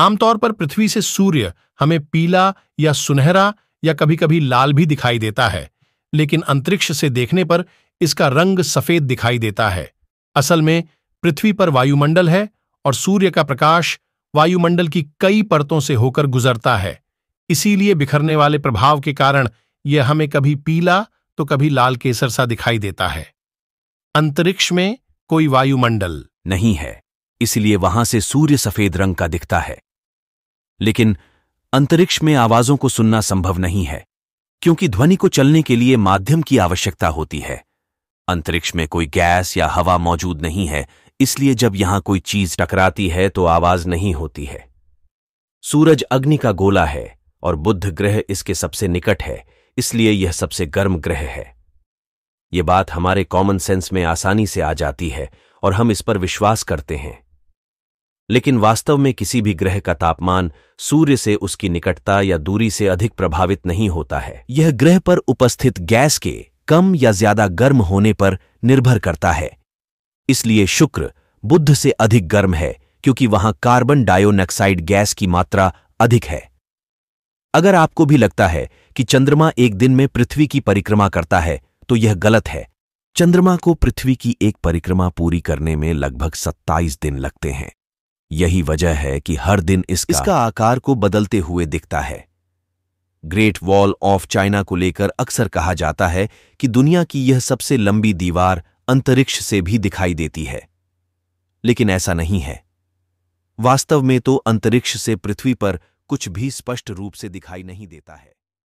आमतौर पर पृथ्वी से सूर्य हमें पीला या सुनहरा या कभी कभी लाल भी दिखाई देता है लेकिन अंतरिक्ष से देखने पर इसका रंग सफेद दिखाई देता है असल में पृथ्वी पर वायुमंडल है और सूर्य का प्रकाश वायुमंडल की कई परतों से होकर गुजरता है इसीलिए बिखरने वाले प्रभाव के कारण यह हमें कभी पीला तो कभी लाल केसर सा दिखाई देता है अंतरिक्ष में कोई वायुमंडल नहीं है इसलिए वहां से सूर्य सफेद रंग का दिखता है लेकिन अंतरिक्ष में आवाजों को सुनना संभव नहीं है क्योंकि ध्वनि को चलने के लिए माध्यम की आवश्यकता होती है अंतरिक्ष में कोई गैस या हवा मौजूद नहीं है इसलिए जब यहां कोई चीज टकराती है तो आवाज नहीं होती है सूरज अग्नि का गोला है और बुद्ध ग्रह इसके सबसे निकट है इसलिए यह सबसे गर्म ग्रह है यह बात हमारे कॉमन सेंस में आसानी से आ जाती है और हम इस पर विश्वास करते हैं लेकिन वास्तव में किसी भी ग्रह का तापमान सूर्य से उसकी निकटता या दूरी से अधिक प्रभावित नहीं होता है यह ग्रह पर उपस्थित गैस के कम या ज्यादा गर्म होने पर निर्भर करता है इसलिए शुक्र बुद्ध से अधिक गर्म है क्योंकि वहां कार्बन डायोनक्साइड गैस की मात्रा अधिक है अगर आपको भी लगता है कि चंद्रमा एक दिन में पृथ्वी की परिक्रमा करता है तो यह गलत है चंद्रमा को पृथ्वी की एक परिक्रमा पूरी करने में लगभग 27 दिन लगते हैं यही वजह है कि हर दिन इसका, इसका आकार को बदलते हुए दिखता है ग्रेट वॉल ऑफ चाइना को लेकर अक्सर कहा जाता है कि दुनिया की यह सबसे लंबी दीवार अंतरिक्ष से भी दिखाई देती है लेकिन ऐसा नहीं है वास्तव में तो अंतरिक्ष से पृथ्वी पर कुछ भी स्पष्ट रूप से दिखाई नहीं देता है